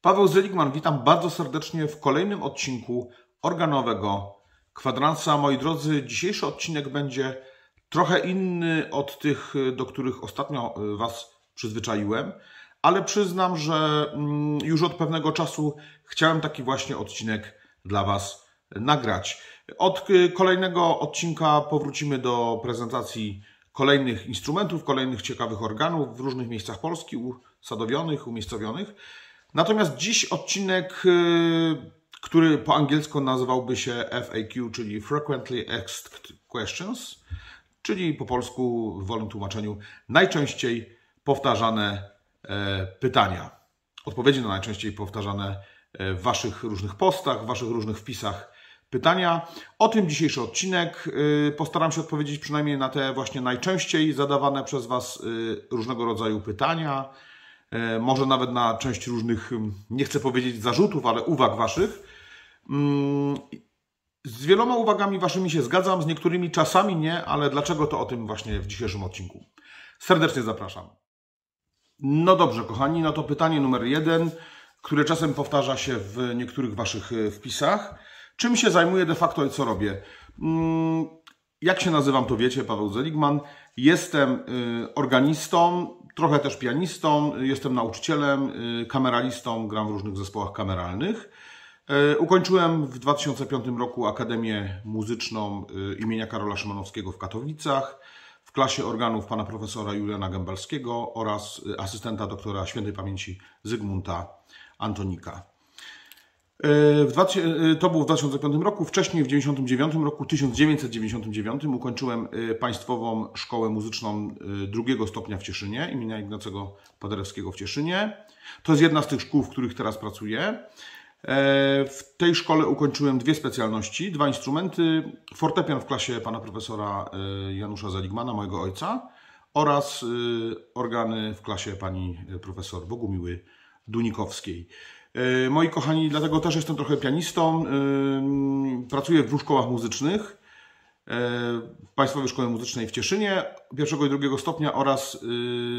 Paweł Zeligman, witam bardzo serdecznie w kolejnym odcinku organowego kwadransa. Moi drodzy, dzisiejszy odcinek będzie trochę inny od tych, do których ostatnio e, Was przyzwyczaiłem, ale przyznam, że mm, już od pewnego czasu chciałem taki właśnie odcinek dla Was nagrać. Od e, kolejnego odcinka powrócimy do prezentacji kolejnych instrumentów, kolejnych ciekawych organów w różnych miejscach Polski usadowionych, umiejscowionych. Natomiast dziś odcinek, y, który po angielsku nazywałby się FAQ, czyli Frequently Asked Questions, czyli po polsku w wolnym tłumaczeniu najczęściej powtarzane e, pytania. Odpowiedzi na najczęściej powtarzane e, w Waszych różnych postach, w Waszych różnych wpisach pytania. O tym dzisiejszy odcinek. Y, postaram się odpowiedzieć przynajmniej na te właśnie najczęściej zadawane przez Was y, różnego rodzaju pytania, E, może nawet na część różnych, nie chcę powiedzieć zarzutów, ale uwag waszych. Mm, z wieloma uwagami waszymi się zgadzam, z niektórymi czasami nie, ale dlaczego to o tym właśnie w dzisiejszym odcinku. Serdecznie zapraszam. No dobrze, kochani, no to pytanie numer jeden, które czasem powtarza się w niektórych waszych e, wpisach. Czym się zajmuję de facto i co robię? Mm, jak się nazywam, to wiecie, Paweł Zeligman. Jestem y, organistą, trochę też pianistą, jestem nauczycielem, y, kameralistą, gram w różnych zespołach kameralnych. Y, ukończyłem w 2005 roku Akademię Muzyczną y, imienia Karola Szymanowskiego w Katowicach w klasie organów pana profesora Juliana Gębalskiego oraz asystenta doktora świętej pamięci Zygmunta Antonika. E, w 20, e, to był w 2005 roku, wcześniej w 1999 roku, 1999 ukończyłem e, Państwową Szkołę Muzyczną drugiego stopnia w Cieszynie imienia Ignacego Paderewskiego w Cieszynie. To jest jedna z tych szkół, w których teraz pracuję. W tej szkole ukończyłem dwie specjalności, dwa instrumenty, fortepian w klasie pana profesora Janusza Zaligmana, mojego ojca oraz organy w klasie pani profesor Bogumiły Dunikowskiej. E, moi kochani, dlatego też jestem trochę pianistą. E, pracuję w dwóch szkołach muzycznych. E, w Państwowej Szkole Muzycznej w Cieszynie pierwszego i drugiego stopnia oraz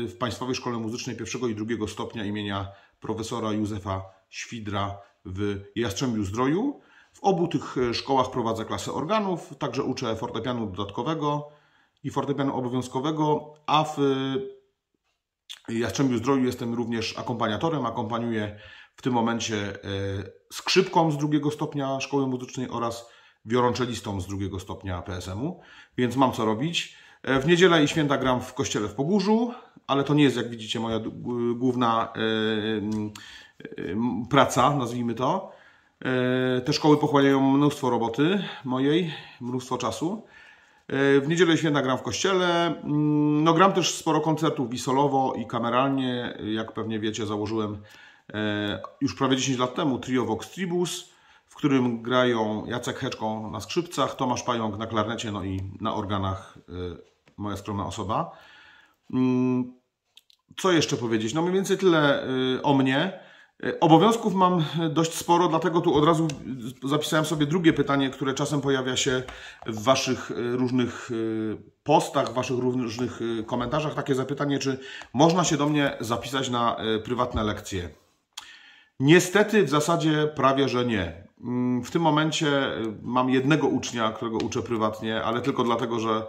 w Państwowej Szkole Muzycznej pierwszego i drugiego stopnia imienia profesora Józefa Świdra w Jastrzębiu Zdroju. W obu tych szkołach prowadzę klasę organów, także uczę fortepianu dodatkowego i fortepianu obowiązkowego, a w Jastrzębiu Zdroju jestem również akompaniatorem, akompaniuję w tym momencie e, skrzypką z drugiego stopnia szkoły muzycznej oraz wiorączelistą z drugiego stopnia PSM-u, więc mam co robić. E, w niedzielę i święta gram w kościele w Pogórzu, ale to nie jest, jak widzicie, moja główna e, praca, nazwijmy to. Te szkoły pochłaniają mnóstwo roboty mojej, mnóstwo czasu. W niedzielę święta gram w kościele. Mm, no, gram też sporo koncertów i solowo, i kameralnie. Jak pewnie wiecie, założyłem e, już prawie 10 lat temu trio Vox Tribus, w którym grają Jacek Heczką na skrzypcach, Tomasz Pająk na klarnecie, no i na organach e, moja skromna osoba. Mm, co jeszcze powiedzieć? No mniej więcej tyle e, o mnie. E, obowiązków mam e, dość sporo, dlatego tu od razu e, zapisałem sobie drugie pytanie, które czasem pojawia się w Waszych różnych postach, w Waszych różnych komentarzach. Takie zapytanie, czy można się do mnie zapisać na prywatne lekcje? Niestety w zasadzie prawie, że nie. Mm, w tym momencie mam jednego ucznia, którego uczę prywatnie, ale tylko dlatego, że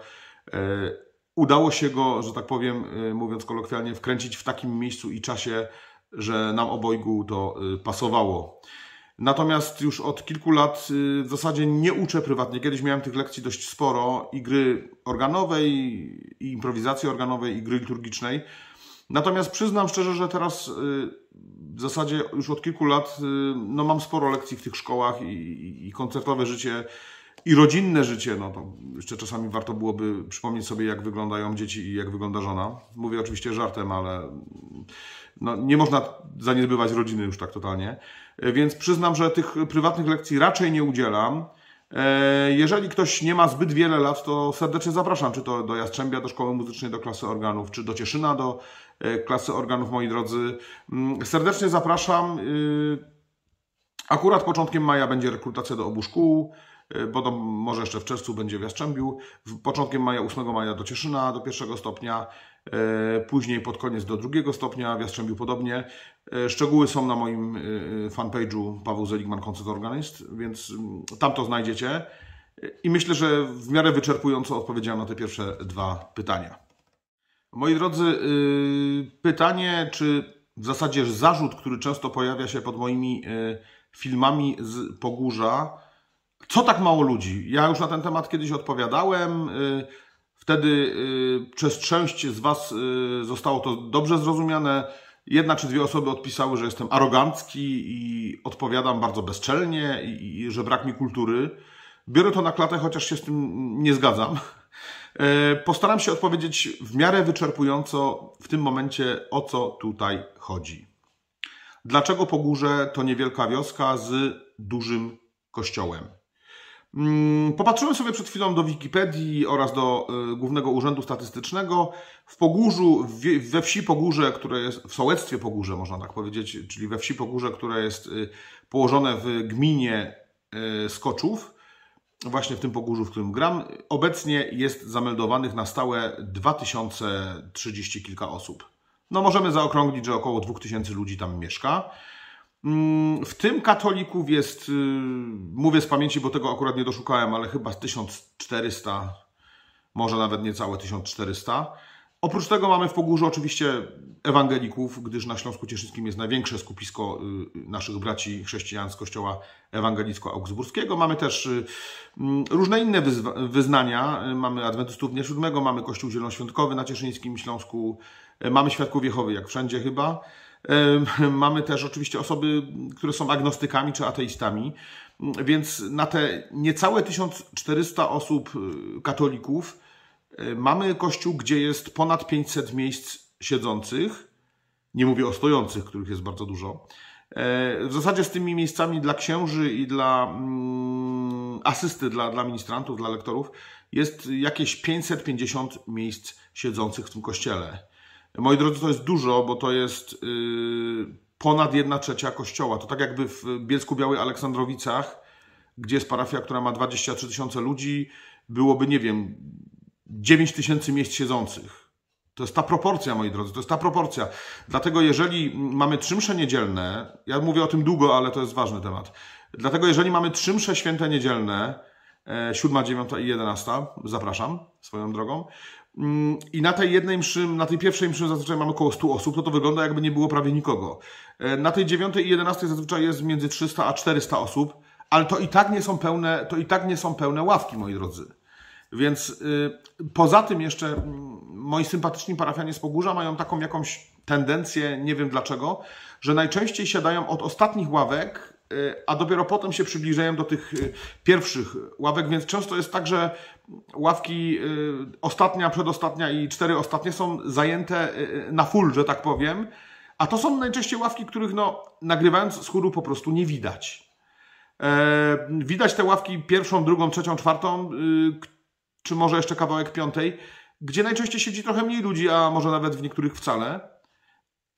udało się go, że tak powiem, mówiąc kolokwialnie, wkręcić w takim miejscu i czasie, że nam obojgu to y, pasowało. Natomiast już od kilku lat y, w zasadzie nie uczę prywatnie. Kiedyś miałem tych lekcji dość sporo i gry organowej, i improwizacji organowej, i gry liturgicznej. Natomiast przyznam szczerze, że teraz y, w zasadzie już od kilku lat no, mam sporo lekcji w tych szkołach i, i koncertowe życie i rodzinne życie, no to jeszcze czasami warto byłoby przypomnieć sobie, jak wyglądają dzieci i jak wygląda żona. Mówię oczywiście żartem, ale no, nie można zaniedbywać rodziny już tak totalnie. E, więc przyznam, że tych prywatnych lekcji raczej nie udzielam. E, jeżeli ktoś nie ma zbyt wiele lat, to serdecznie zapraszam, czy to do Jastrzębia, do Szkoły Muzycznej, do klasy organów, czy do Cieszyna, do e, klasy organów, moi drodzy. Mm, serdecznie zapraszam. Y, akurat początkiem maja będzie rekrutacja do obu szkół. E, bo to może jeszcze w czerwcu będzie w Jastrzębiu, początkiem maja, 8 maja do Cieszyna do pierwszego stopnia, e, później pod koniec do drugiego stopnia, w Jastrzębiu podobnie. E, szczegóły są na moim fanpage'u Paweł Zeligman Concert Organist, więc mm, tam to znajdziecie. I myślę, że w miarę wyczerpująco odpowiedziałem na te pierwsze dwa pytania. Moi drodzy, pytanie, czy w zasadzie zarzut, który często pojawia się pod moimi filmami z Pogórza, co tak mało ludzi? Ja już na ten temat kiedyś odpowiadałem. Y, wtedy y, przez część z Was y, zostało to dobrze zrozumiane. Jedna czy dwie osoby odpisały, że jestem arogancki i odpowiadam bardzo bezczelnie i, że brak mi kultury. Biorę to na klatę, chociaż się z tym nie zgadzam. E, postaram się odpowiedzieć w miarę wyczerpująco w tym momencie, o co tutaj chodzi. Dlaczego Pogórze to niewielka wioska z dużym kościołem? Mm, popatrzyłem sobie przed chwilą do Wikipedii oraz do y, Głównego Urzędu Statystycznego. W Pogórzu, we wsi Pogórze, które jest, w sołectwie Pogórze można tak powiedzieć, czyli we wsi Pogórze, które jest y, położone w gminie y, Skoczów, właśnie w tym Pogórzu, w którym gram, obecnie jest zameldowanych na stałe 2030 kilka osób. No możemy zaokrąglić, że około 2000 ludzi tam mieszka. Mm, w tym katolików jest, y, mówię z pamięci, bo tego akurat nie doszukałem, ale chyba 1400, może nawet niecałe 1400. Oprócz tego mamy w Pogórzu oczywiście ewangelików, gdyż na Śląsku Cieszyńskim jest największe skupisko y, naszych braci chrześcijan z kościoła ewangelicko-augsburskiego. Mamy też y, mm, różne inne wyznania. Mamy adwentystów dnia siódmego, mamy kościół zielonoświątkowy na Cieszyńskim Śląsku, mamy Świadków Jehowy, jak wszędzie chyba. Mamy też oczywiście osoby, które są agnostykami czy ateistami. Więc na te niecałe 1400 osób y, katolików y, mamy kościół, gdzie jest ponad 500 miejsc siedzących. Nie mówię o stojących, których jest bardzo dużo. E, w zasadzie z tymi miejscami dla księży i dla mm, asysty, dla, dla ministrantów, dla lektorów jest jakieś 550 miejsc siedzących w tym kościele. Moi drodzy, to jest dużo, bo to jest y, ponad 1 trzecia kościoła. To tak jakby w Bielsku Białej Aleksandrowicach, gdzie jest parafia, która ma 23 tysiące ludzi, byłoby, nie wiem, 9 tysięcy miejsc siedzących. To jest ta proporcja, moi drodzy, to jest ta proporcja. Dlatego jeżeli mamy trzy msze niedzielne, ja mówię o tym długo, ale to jest ważny temat. Dlatego jeżeli mamy trzy msze święte niedzielne, 7, e, 9 i 11, zapraszam swoją drogą, Mm, I na tej jednej mszy, na tej pierwszej mszy zazwyczaj mamy około 100 osób, to no to wygląda jakby nie było prawie nikogo. E, na tej dziewiątej i jedenastej zazwyczaj jest między 300 a 400 osób, ale to i tak nie są pełne, to i tak nie są pełne ławki, moi drodzy. Więc yy, poza tym jeszcze yy, moi sympatyczni parafianie z Pogórza mają taką jakąś tendencję, nie wiem dlaczego, że najczęściej siadają od ostatnich ławek Y, a dopiero potem się przybliżają do tych y, pierwszych ławek, więc często jest tak, że ławki y, ostatnia, przedostatnia i cztery ostatnie są zajęte na full, że tak powiem, a to są najczęściej ławki, których no, nagrywając z chóru po prostu nie widać. E, widać te ławki pierwszą, drugą, trzecią, czwartą, czy może jeszcze kawałek piątej, gdzie najczęściej siedzi trochę mniej ludzi, a może nawet w niektórych wcale.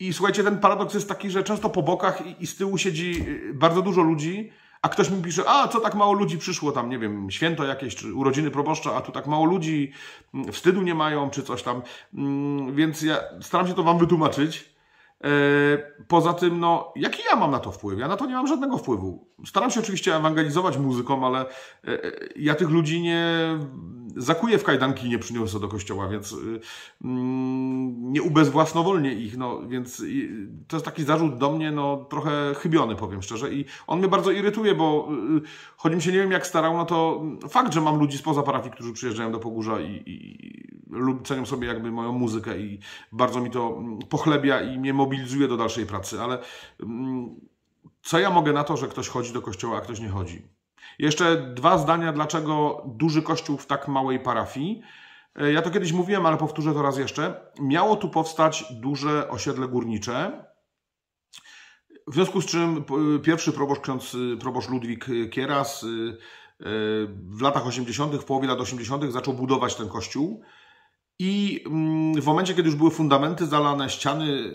I słuchajcie, ten paradoks jest taki, że często po bokach i, i z tyłu siedzi y, bardzo dużo ludzi, a ktoś mi pisze, a co tak mało ludzi przyszło tam, nie wiem, święto jakieś, czy urodziny proboszcza, a tu tak mało ludzi, mm, wstydu nie mają, czy coś tam. Mm, więc ja staram się to wam wytłumaczyć, E, poza tym, no, jaki ja mam na to wpływ? Ja na to nie mam żadnego wpływu. Staram się oczywiście ewangelizować muzyką, ale e, e, ja tych ludzi nie zakuję w kajdanki i nie przyniosę do kościoła, więc y, mm, nie ubezwłasnowolnię ich, no, więc to jest taki zarzut do mnie, no, trochę chybiony, powiem szczerze i on mnie bardzo irytuje, bo y, choć mi się nie wiem jak starał, no to fakt, że mam ludzi spoza parafii, którzy przyjeżdżają do Pogórza i, i lub cenią sobie jakby moją muzykę i bardzo mi to pochlebia i mnie mobilizuje do dalszej pracy, ale mm, co ja mogę na to, że ktoś chodzi do kościoła, a ktoś nie chodzi? Jeszcze dwa zdania, dlaczego duży kościół w tak małej parafii. E, ja to kiedyś mówiłem, ale powtórzę to raz jeszcze. Miało tu powstać duże osiedle górnicze, w związku z czym pierwszy proboszcz, ksiądz proboszcz Ludwik Kieras y, y, w latach 80., w połowie lat 80. zaczął budować ten kościół. I mm, w momencie, kiedy już były fundamenty zalane, ściany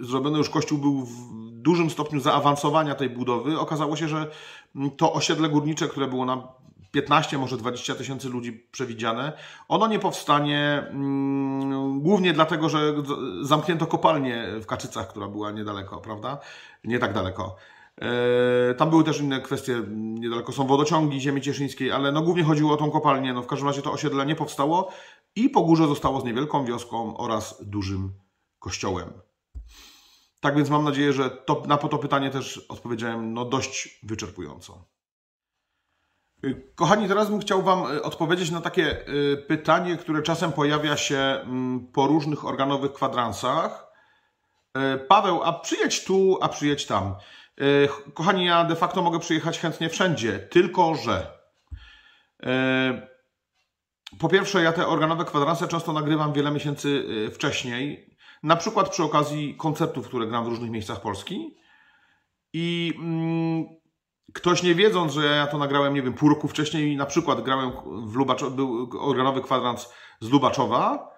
e, zrobione, już kościół był w dużym stopniu zaawansowania tej budowy, okazało się, że mm, to osiedle górnicze, które było na 15, może 20 tysięcy ludzi przewidziane, ono nie powstanie mm, głównie dlatego, że zamknięto kopalnię w Kaczycach, która była niedaleko, prawda? Nie tak daleko. E, tam były też inne kwestie, niedaleko są wodociągi ziemi cieszyńskiej, ale no głównie chodziło o tą kopalnię. No w każdym razie to osiedle nie powstało i Pogórze zostało z niewielką wioską oraz dużym kościołem. Tak więc mam nadzieję, że to, na to pytanie też odpowiedziałem no, dość wyczerpująco. Y, kochani, teraz bym chciał Wam y, odpowiedzieć na takie y, pytanie, które czasem pojawia się mm, po różnych organowych kwadransach. Paweł, a przyjedź tu, a przyjedź tam. Kochani, ja de facto mogę przyjechać chętnie wszędzie, tylko że po pierwsze, ja te organowe kwadranse często nagrywam wiele miesięcy y, wcześniej, na przykład przy okazji koncertów, które gram w różnych miejscach Polski. I mm, ktoś nie wiedząc, że ja to nagrałem, nie wiem, pół roku wcześniej, na przykład grałem w Lubacz- był organowy kwadrans z Lubaczowa,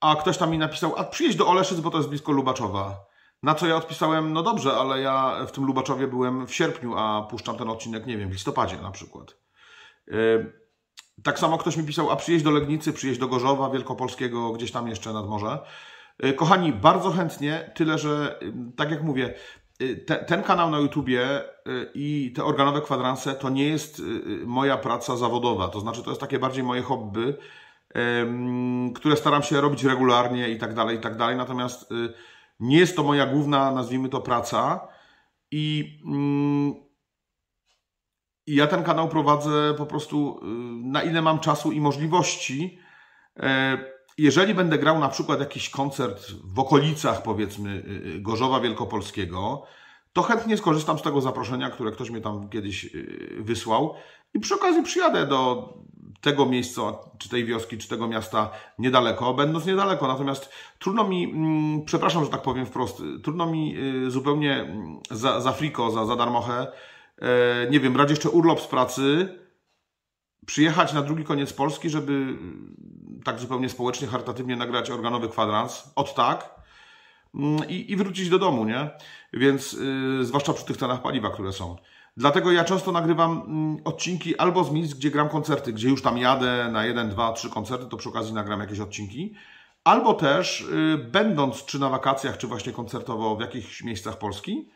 a ktoś tam mi napisał, a przyjedź do Oleszyc, bo to jest blisko Lubaczowa. Na co ja odpisałem, no dobrze, ale ja w tym Lubaczowie byłem w sierpniu, a puszczam ten odcinek, nie wiem, w listopadzie na przykład. Y, tak samo ktoś mi pisał, a przyjeźdź do Legnicy, przyjeźdź do Gorzowa, Wielkopolskiego, gdzieś tam jeszcze nad morze. Y, kochani, bardzo chętnie, tyle że, y, tak jak mówię, y, te, ten kanał na YouTubie i te organowe kwadranse to nie jest moja praca zawodowa, to znaczy to jest takie bardziej moje hobby, które staram się robić regularnie i tak dalej, i tak dalej, natomiast nie jest to moja główna, nazwijmy to, praca i mm, i ja ten kanał prowadzę po prostu y, na ile mam czasu i możliwości. E, jeżeli będę grał na przykład jakiś koncert w okolicach, powiedzmy, y, y, Gorzowa Wielkopolskiego, to chętnie skorzystam z tego zaproszenia, które ktoś mi tam kiedyś wysłał i przy okazji przyjadę do tego miejsca, czy tej wioski, czy tego miasta niedaleko, będąc niedaleko. Natomiast trudno mi, mm, przepraszam, że tak powiem wprost, trudno mi zupełnie mm, za, za friko, za, za darmochę E, nie wiem, brać jeszcze urlop z pracy, przyjechać na drugi koniec Polski, żeby mm, tak zupełnie społecznie, charytatywnie nagrać organowy kwadrans, od tak, mm, i, i wrócić do domu, nie? Więc yy, zwłaszcza przy tych cenach paliwa, które są. Dlatego ja często nagrywam mm, odcinki albo z miejsc, gdzie gram koncerty, gdzie już tam jadę na jeden, dwa, trzy koncerty, to przy okazji nagram jakieś odcinki. Albo też, yy, będąc czy na wakacjach, czy właśnie koncertowo w jakichś miejscach Polski,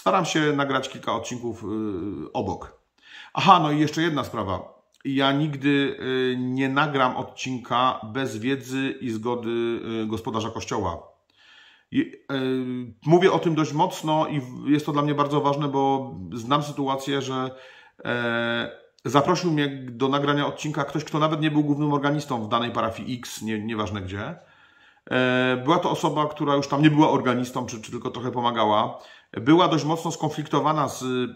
Staram się nagrać kilka odcinków y, obok. Aha, no i jeszcze jedna sprawa. Ja nigdy y, nie nagram odcinka bez wiedzy i zgody y, gospodarza kościoła. mówię o tym dość mocno i jest to dla mnie bardzo ważne, bo znam sytuację, że e, zaprosił mnie do nagrania odcinka ktoś, kto nawet nie był głównym organistą w danej parafii X, nie, nieważne gdzie. E, była to osoba, która już tam nie była organistą, czy, czy tylko trochę pomagała była dość mocno skonfliktowana z y,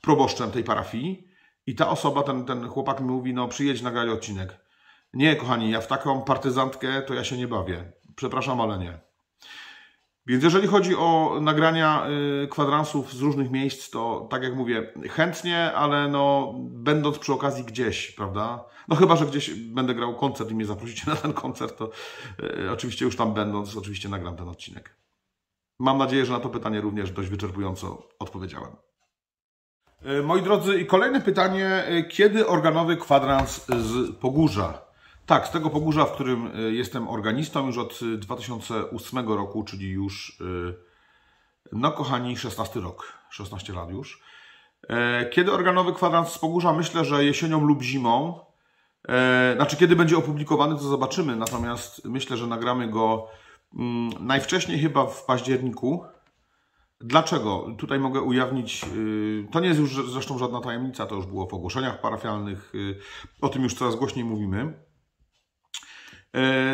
proboszczem tej parafii i ta osoba, ten, ten chłopak mi mówi, no przyjedź, nagraj odcinek. Nie, kochani, ja w taką partyzantkę to ja się nie bawię. Przepraszam, ale nie. Więc jeżeli chodzi o nagrania y, kwadransów z różnych miejsc, to tak jak mówię, chętnie, ale no, będąc przy okazji gdzieś, prawda? No chyba, że gdzieś będę grał koncert i mnie zaprosicie na ten koncert, to y, oczywiście już tam będąc, oczywiście nagram ten odcinek. Mam nadzieję, że na to pytanie również dość wyczerpująco odpowiedziałem. E, moi drodzy, kolejne pytanie. E, kiedy organowy kwadrans z Pogórza? Tak, z tego Pogórza, w którym e, jestem organistą już od 2008 roku, czyli już, no kochani, 16 rok, 16 lat już. Kiedy organowy kwadrans z Pogórza? Myślę, że jesienią lub zimą. Znaczy, kiedy będzie opublikowany, to zobaczymy. Natomiast myślę, że nagramy go Mm, najwcześniej chyba w październiku. Dlaczego? Tutaj mogę ujawnić, y, to nie jest już zresztą żadna tajemnica, to już było w ogłoszeniach parafialnych, y, o tym już coraz głośniej mówimy.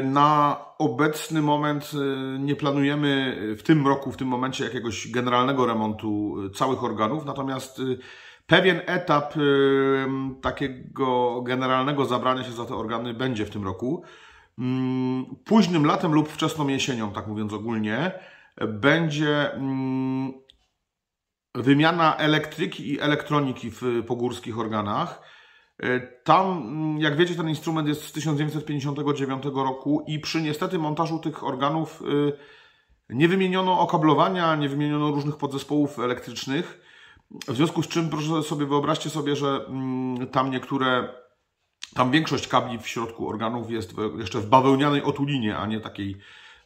Y, na obecny moment nie planujemy w tym roku, w tym momencie jakiegoś generalnego remontu całych organów, natomiast pewien etap takiego generalnego zabrania się za te organy będzie w tym roku. Mm, późnym latem lub wczesną jesienią, tak mówiąc ogólnie, będzie mm, wymiana elektryki i elektroniki w pogórskich organach. E, tam, mm, jak wiecie, ten instrument jest z 1959 roku i przy niestety montażu tych organów y, nie wymieniono okablowania, nie wymieniono różnych podzespołów elektrycznych. W związku z czym, proszę sobie, wyobraźcie sobie, że tam niektóre tam większość kabli w środku organów jest jeszcze w bawełnianej otulinie, a nie takiej,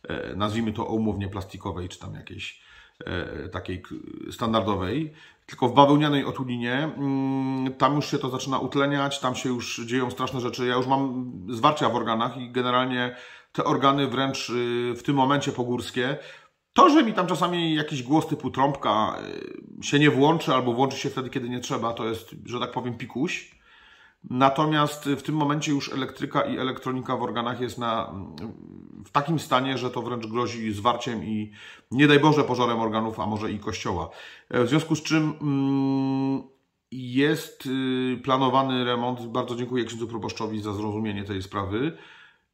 e, nazwijmy to umownie plastikowej, czy tam jakiejś e, takiej standardowej, tylko w bawełnianej otulinie. Mm, tam już się to zaczyna utleniać, tam się już dzieją straszne rzeczy. Ja już mam zwarcia w organach i generalnie te organy wręcz y, w tym momencie pogórskie. To, że mi tam czasami jakiś głos typu trąbka y, się nie włączy albo włączy się wtedy, kiedy nie trzeba, to jest, że tak powiem, pikuś. Natomiast w tym momencie już elektryka i elektronika w organach jest na, w takim stanie, że to wręcz grozi zwarciem i nie daj Boże pożarem organów, a może i kościoła. E, w związku z czym mm, jest y, planowany remont. Bardzo dziękuję księdzu proboszczowi za zrozumienie tej sprawy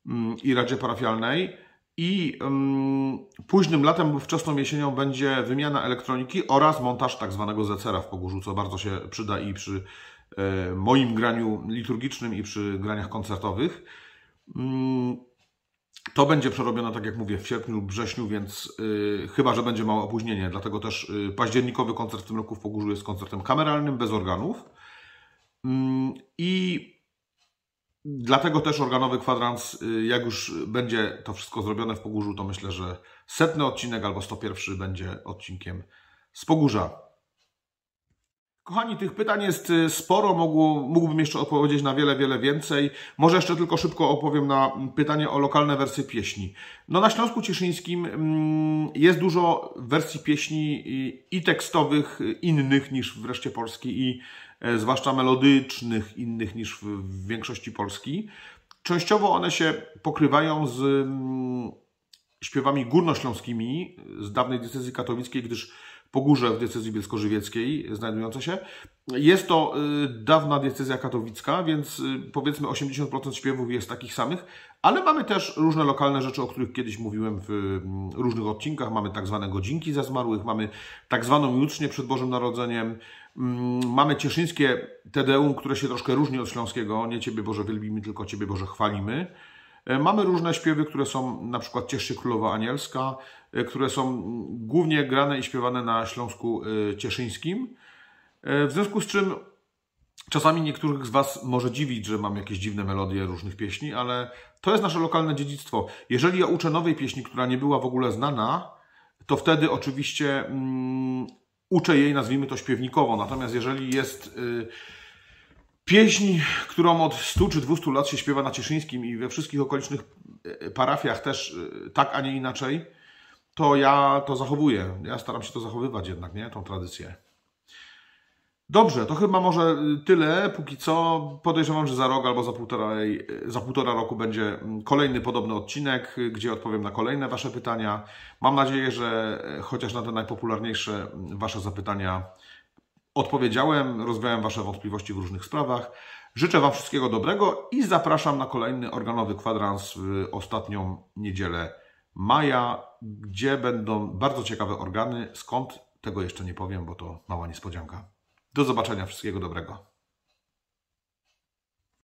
mm, i Radzie Parafialnej. I mm, późnym latem wczesną jesienią będzie wymiana elektroniki oraz montaż tak zwanego zecera w Pogórzu, co bardzo się przyda i przy E, moim graniu liturgicznym i przy graniach koncertowych. Mm, to będzie przerobione, tak jak mówię, w sierpniu lub wrześniu, więc yy, chyba, że będzie małe opóźnienie. Dlatego też yy, październikowy koncert w tym roku w Pogórzu jest koncertem kameralnym, bez organów. Yy, I dlatego też organowy kwadrans, jak już będzie to wszystko zrobione w Pogórzu, to myślę, że setny odcinek albo 101 będzie odcinkiem z Pogórza. Kochani, tych pytań jest y, sporo, Mógł, mógłbym jeszcze odpowiedzieć na wiele, wiele więcej. Może jeszcze tylko szybko opowiem na pytanie o lokalne wersje pieśni. No na Śląsku Cieszyńskim mm, jest dużo wersji pieśni i tekstowych y, innych niż wreszcie Polski i e, zwłaszcza melodycznych innych niż w większości Polski. Częściowo one się pokrywają z mm, śpiewami górnośląskimi z dawnej decyzji katowickiej, gdyż górze w diecezji bielsko-żywieckiej znajdująca się. Jest to y, dawna diecezja katowicka, więc y, powiedzmy 80% śpiewów jest takich samych, ale mamy też różne lokalne rzeczy, o których kiedyś mówiłem w mm, różnych odcinkach. Mamy tak zwane godzinki za zmarłych, mamy tak zwaną jutrznię przed Bożym Narodzeniem, mm, mamy cieszyńskie tedeum, które się troszkę różni od śląskiego. Nie Ciebie Boże wielbimy, tylko Ciebie Boże chwalimy. E, mamy różne śpiewy, które są na przykład Cieszy Królowa Anielska, E, które są głównie grane i śpiewane na Śląsku e, Cieszyńskim. E, w związku z czym czasami niektórych z Was może dziwić, że mam jakieś dziwne melodie różnych pieśni, ale to jest nasze lokalne dziedzictwo. Jeżeli ja uczę nowej pieśni, która nie była w ogóle znana, to wtedy oczywiście mm, uczę jej, nazwijmy to śpiewnikowo. Natomiast jeżeli jest y, pieśń, którą od 100 czy 200 lat się śpiewa na Cieszyńskim i we wszystkich okolicznych y, parafiach też y, tak, a nie inaczej, to ja to zachowuję. Ja staram się to zachowywać jednak, nie? Tą tradycję. Dobrze, to chyba może tyle. Póki co podejrzewam, że za rok albo za półtora, za półtora roku będzie mm, kolejny podobny odcinek, gdzie odpowiem na kolejne Wasze pytania. Mam nadzieję, że e, chociaż na te najpopularniejsze mm, Wasze zapytania odpowiedziałem, rozwiałem Wasze wątpliwości w różnych sprawach. Życzę Wam wszystkiego dobrego i zapraszam na kolejny organowy kwadrans w ostatnią niedzielę maja, gdzie będą bardzo ciekawe organy. Skąd? Tego jeszcze nie powiem, bo to mała niespodzianka. Do zobaczenia, wszystkiego dobrego.